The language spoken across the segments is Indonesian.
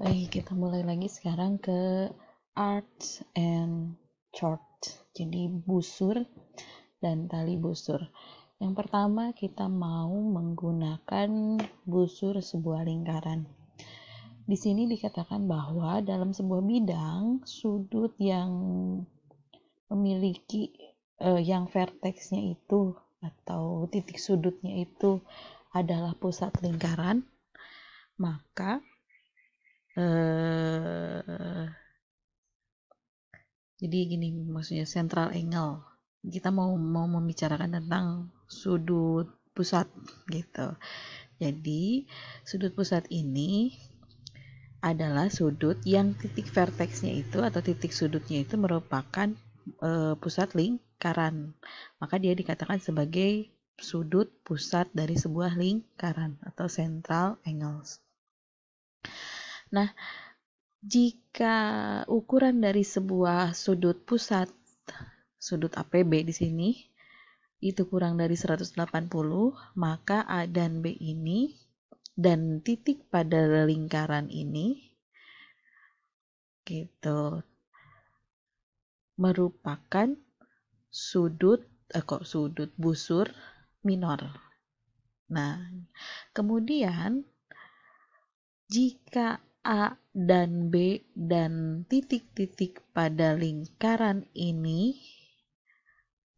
Baik, kita mulai lagi sekarang ke art and chart. Jadi busur dan tali busur. Yang pertama kita mau menggunakan busur sebuah lingkaran. Di sini dikatakan bahwa dalam sebuah bidang sudut yang memiliki eh, yang vertexnya itu atau titik sudutnya itu adalah pusat lingkaran, maka Eh, jadi gini maksudnya central angle kita mau mau membicarakan tentang sudut pusat gitu jadi sudut pusat ini adalah sudut yang titik vertexnya itu atau titik sudutnya itu merupakan e, pusat lingkaran. Maka dia dikatakan sebagai sudut pusat dari sebuah lingkaran atau central angles. Nah, jika ukuran dari sebuah sudut pusat sudut APB di sini itu kurang dari 180, maka A dan B ini dan titik pada lingkaran ini gitu merupakan sudut eh, kok sudut busur minor. Nah, kemudian jika A dan B dan titik-titik pada lingkaran ini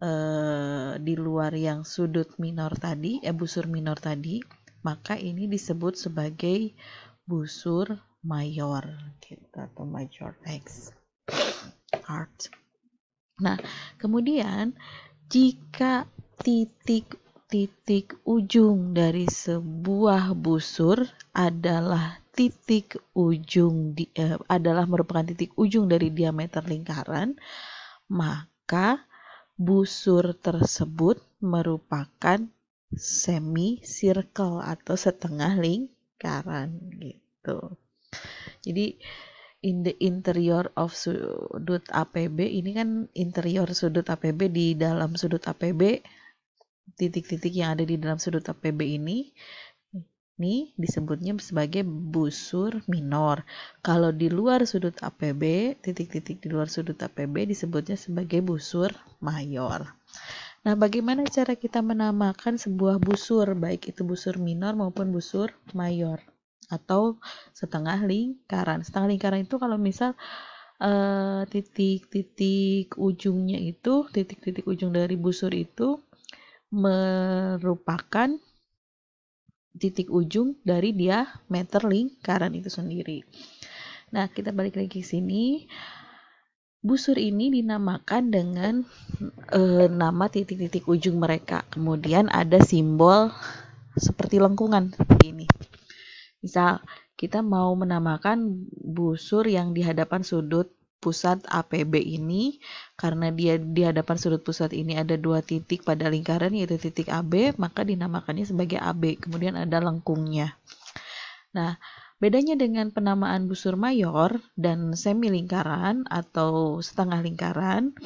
eh, di luar yang sudut minor tadi, eh busur minor tadi, maka ini disebut sebagai busur mayor gitu atau major X art. Nah, kemudian jika titik titik ujung dari sebuah busur adalah titik ujung di, eh, adalah merupakan titik ujung dari diameter lingkaran, maka busur tersebut merupakan semi circle atau setengah lingkaran gitu. Jadi in the interior of sudut APB ini kan interior sudut APB di dalam sudut APB titik-titik yang ada di dalam sudut APB ini ini disebutnya sebagai busur minor. Kalau di luar sudut APB, titik-titik di luar sudut APB disebutnya sebagai busur mayor. Nah, bagaimana cara kita menamakan sebuah busur, baik itu busur minor maupun busur mayor atau setengah lingkaran. Setengah lingkaran itu kalau misal eh, titik-titik uh, ujungnya itu, titik-titik ujung dari busur itu merupakan titik ujung dari diameter lingkaran itu sendiri. Nah, kita balik lagi ke sini. Busur ini dinamakan dengan e, nama titik-titik ujung mereka. Kemudian ada simbol seperti lengkungan seperti ini. Misal kita mau menamakan busur yang di hadapan sudut pusat APB ini karena dia di hadapan sudut pusat ini ada dua titik pada lingkaran yaitu titik AB maka dinamakannya sebagai AB kemudian ada lengkungnya nah bedanya dengan penamaan busur mayor dan semi lingkaran atau setengah lingkaran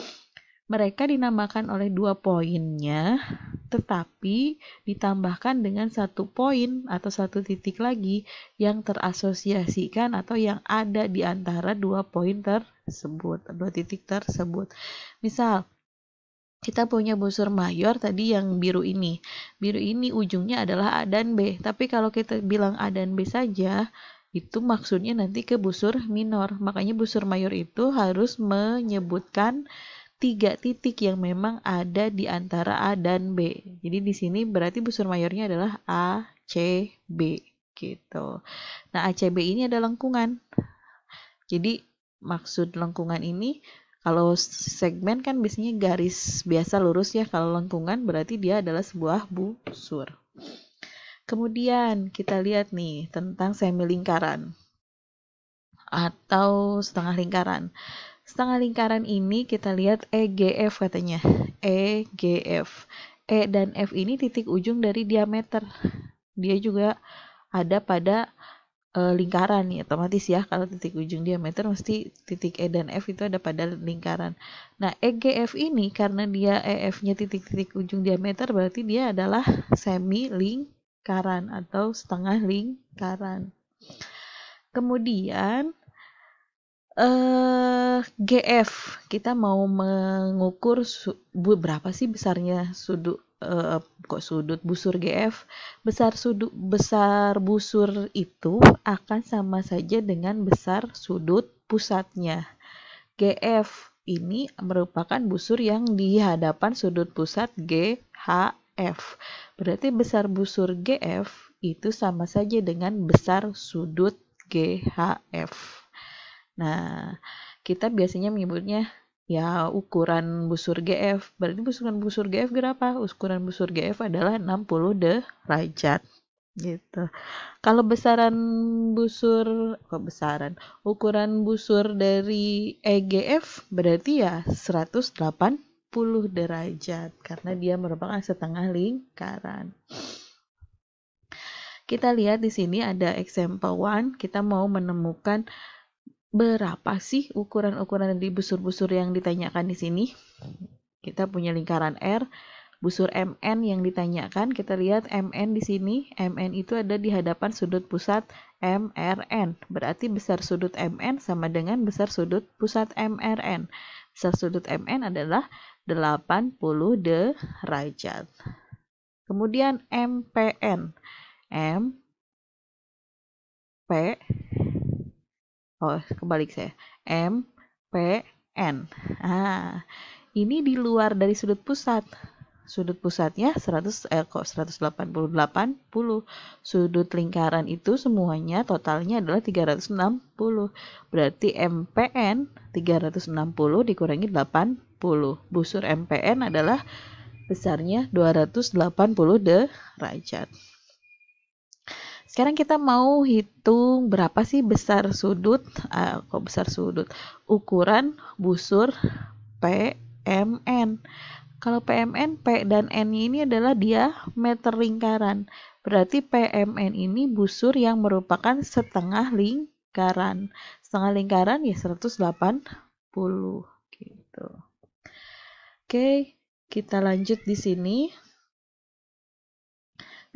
mereka dinamakan oleh dua poinnya tetapi ditambahkan dengan satu poin atau satu titik lagi yang terasosiasikan atau yang ada di antara dua poin tersebut, dua titik tersebut. Misal, kita punya busur mayor tadi yang biru ini. Biru ini ujungnya adalah A dan B. Tapi kalau kita bilang A dan B saja, itu maksudnya nanti ke busur minor. Makanya busur mayor itu harus menyebutkan tiga titik yang memang ada di antara A dan B. Jadi di sini berarti busur mayornya adalah A, C, B gitu. Nah, A C B ini ada lengkungan. Jadi maksud lengkungan ini kalau segmen kan biasanya garis biasa lurus ya, kalau lengkungan berarti dia adalah sebuah busur. Kemudian kita lihat nih tentang semi lingkaran atau setengah lingkaran. Setengah lingkaran ini kita lihat EGF katanya. EGF. E dan F ini titik ujung dari diameter. Dia juga ada pada e, lingkaran ya, otomatis ya kalau titik ujung diameter mesti titik E dan F itu ada pada lingkaran. Nah, EGF ini karena dia EF-nya titik-titik ujung diameter berarti dia adalah semi lingkaran atau setengah lingkaran. Kemudian uh, eh, GF kita mau mengukur bu berapa sih besarnya sudut uh, eh, kok sudut busur GF besar sudut besar busur itu akan sama saja dengan besar sudut pusatnya GF ini merupakan busur yang di hadapan sudut pusat GHF berarti besar busur GF itu sama saja dengan besar sudut GHF. Nah, kita biasanya menyebutnya ya ukuran busur GF. Berarti ukuran busur GF berapa? Ukuran busur GF adalah 60 derajat gitu. Kalau besaran busur, kok besaran? Ukuran busur dari EGF berarti ya 180 derajat karena dia merupakan setengah lingkaran. Kita lihat di sini ada example 1, kita mau menemukan berapa sih ukuran-ukuran di busur-busur yang ditanyakan di sini? Kita punya lingkaran R, busur MN yang ditanyakan, kita lihat MN di sini, MN itu ada di hadapan sudut pusat MRN. Berarti besar sudut MN sama dengan besar sudut pusat MRN. Besar sudut MN adalah 80 derajat. Kemudian MPN. M P Oh, kebalik saya. M, P, N. Ah, ini di luar dari sudut pusat. Sudut pusatnya 100 eh kok 188 10. Sudut lingkaran itu semuanya totalnya adalah 360. Berarti MPN 360 dikurangi 80. Busur MPN adalah besarnya 280 derajat. Sekarang kita mau hitung berapa sih besar sudut, uh, kok besar sudut, ukuran busur PMN. Kalau PMN, P dan N ini adalah dia meter lingkaran. Berarti PMN ini busur yang merupakan setengah lingkaran. Setengah lingkaran ya 180 gitu. Oke, kita lanjut di sini.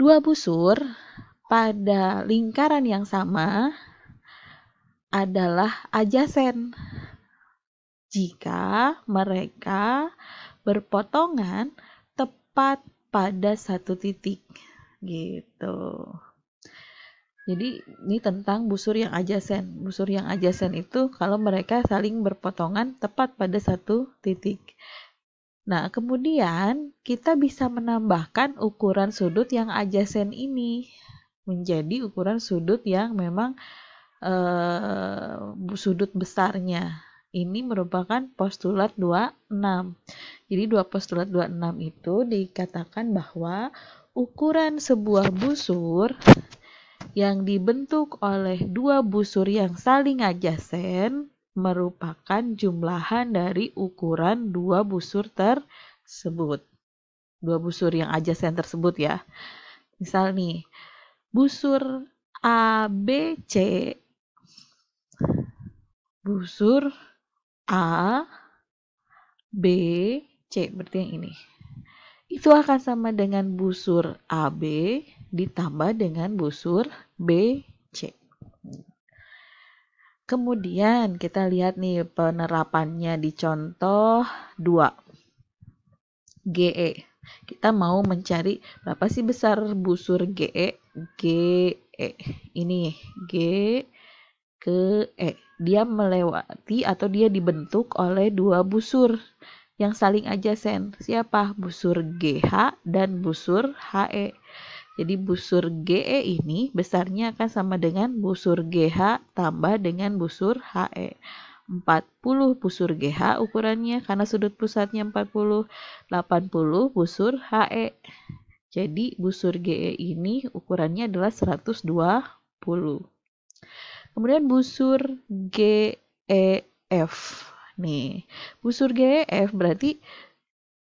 Dua busur pada lingkaran yang sama adalah ajasen jika mereka berpotongan tepat pada satu titik gitu. Jadi ini tentang busur yang ajasen. Busur yang ajasen itu kalau mereka saling berpotongan tepat pada satu titik. Nah, kemudian kita bisa menambahkan ukuran sudut yang ajasen ini menjadi ukuran sudut yang memang eh, sudut besarnya. Ini merupakan postulat 26. Jadi dua postulat 26 itu dikatakan bahwa ukuran sebuah busur yang dibentuk oleh dua busur yang saling adjacent merupakan jumlahan dari ukuran dua busur tersebut. Dua busur yang adjacent tersebut ya. Misal nih, busur A B C busur A B C berarti yang ini itu akan sama dengan busur AB ditambah dengan busur BC. Kemudian kita lihat nih penerapannya di contoh 2. GE. Kita mau mencari berapa sih besar busur GE? G E ini G ke E dia melewati atau dia dibentuk oleh dua busur yang saling adjacent siapa busur GH dan busur HE jadi busur GE ini besarnya akan sama dengan busur GH tambah dengan busur HE 40 busur GH ukurannya karena sudut pusatnya 40, 80 busur HE. Jadi busur GE ini ukurannya adalah 120. Kemudian busur GEF. Nih, busur GEF berarti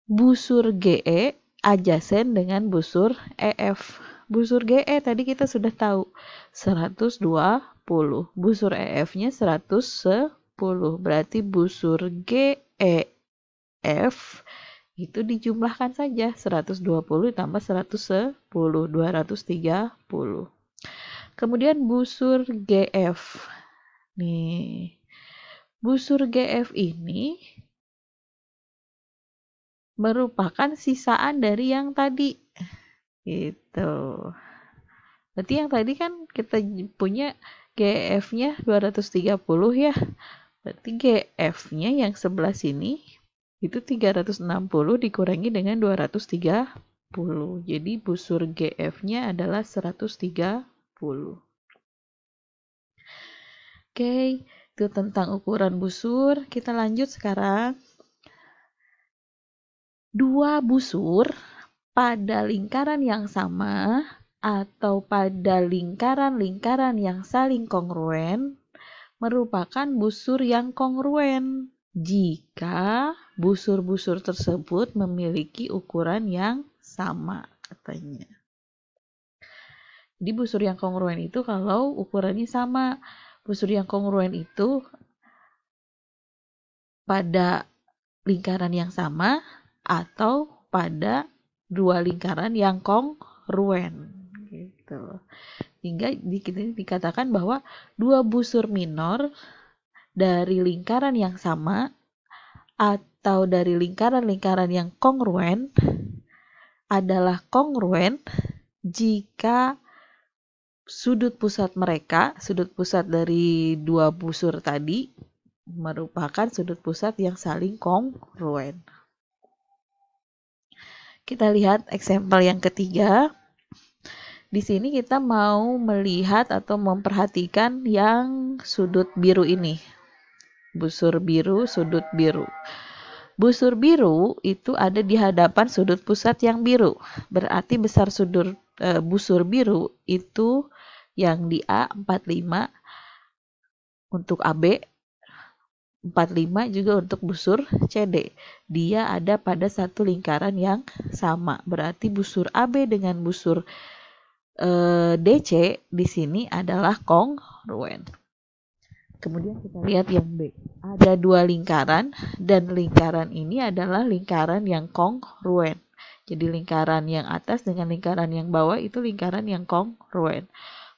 busur GE adjacent dengan busur EF. Busur GE tadi kita sudah tahu 120, busur EF-nya 110. Berarti busur GEF itu dijumlahkan saja 120 ditambah 110 230 kemudian busur GF nih busur GF ini merupakan sisaan dari yang tadi gitu berarti yang tadi kan kita punya GF nya 230 ya berarti GF nya yang sebelah sini itu 360 dikurangi dengan 230. Jadi busur GF-nya adalah 130. Oke, okay, itu tentang ukuran busur. Kita lanjut sekarang. Dua busur pada lingkaran yang sama atau pada lingkaran-lingkaran yang saling kongruen merupakan busur yang kongruen jika busur-busur tersebut memiliki ukuran yang sama katanya. Di busur yang kongruen itu kalau ukurannya sama, busur yang kongruen itu pada lingkaran yang sama atau pada dua lingkaran yang kongruen gitu. Sehingga di, dikatakan bahwa dua busur minor dari lingkaran yang sama atau dari lingkaran-lingkaran yang kongruen adalah kongruen jika sudut pusat mereka, sudut pusat dari dua busur tadi merupakan sudut pusat yang saling kongruen. Kita lihat eksempel yang ketiga. Di sini kita mau melihat atau memperhatikan yang sudut biru ini busur biru, sudut biru. Busur biru itu ada di hadapan sudut pusat yang biru. Berarti besar sudut e, busur biru itu yang di A 45 untuk AB 45 juga untuk busur CD. Dia ada pada satu lingkaran yang sama. Berarti busur AB dengan busur e, eh, DC di sini adalah kongruen. Kemudian kita lihat yang B. Ada dua lingkaran dan lingkaran ini adalah lingkaran yang kongruen. Jadi lingkaran yang atas dengan lingkaran yang bawah itu lingkaran yang kongruen.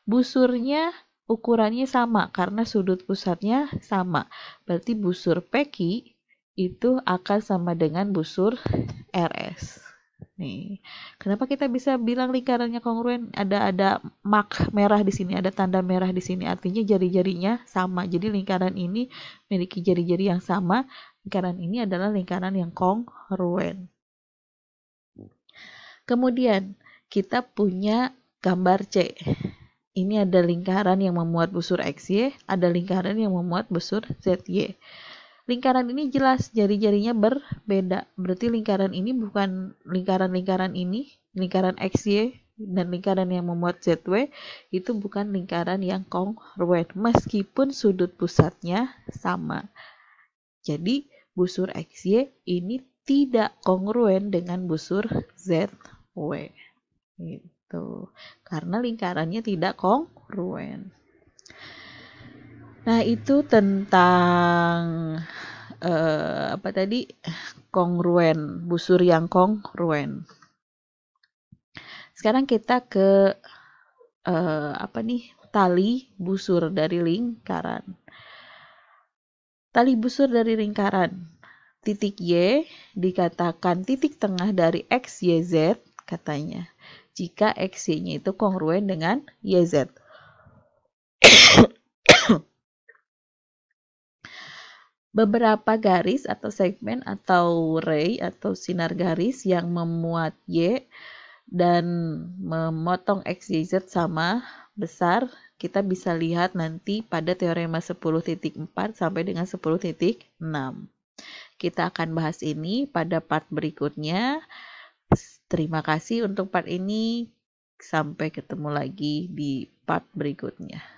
Busurnya ukurannya sama karena sudut pusatnya sama. Berarti busur PQ itu akan sama dengan busur RS. Nih, kenapa kita bisa bilang lingkarannya kongruen? Ada ada mak merah di sini, ada tanda merah di sini. Artinya jari-jarinya sama. Jadi lingkaran ini memiliki jari-jari yang sama. Lingkaran ini adalah lingkaran yang kongruen. Kemudian kita punya gambar C. Ini ada lingkaran yang memuat busur XY, ada lingkaran yang memuat busur ZY lingkaran ini jelas jari-jarinya berbeda. Berarti lingkaran ini bukan lingkaran-lingkaran ini, lingkaran XY dan lingkaran yang memuat ZW itu bukan lingkaran yang kongruen meskipun sudut pusatnya sama. Jadi busur XY ini tidak kongruen dengan busur ZW. Gitu. Karena lingkarannya tidak kongruen. Nah, itu tentang eh, apa tadi? kongruen, busur yang kongruen. Sekarang kita ke eh, apa nih? tali busur dari lingkaran. Tali busur dari lingkaran. Titik Y dikatakan titik tengah dari X, Y, Z katanya. Jika X, Y-nya itu kongruen dengan Y, Z. beberapa garis atau segmen atau ray atau sinar garis yang memuat Y dan memotong X, Y, Z sama besar kita bisa lihat nanti pada teorema 10.4 sampai dengan 10.6. Kita akan bahas ini pada part berikutnya. Terima kasih untuk part ini. Sampai ketemu lagi di part berikutnya.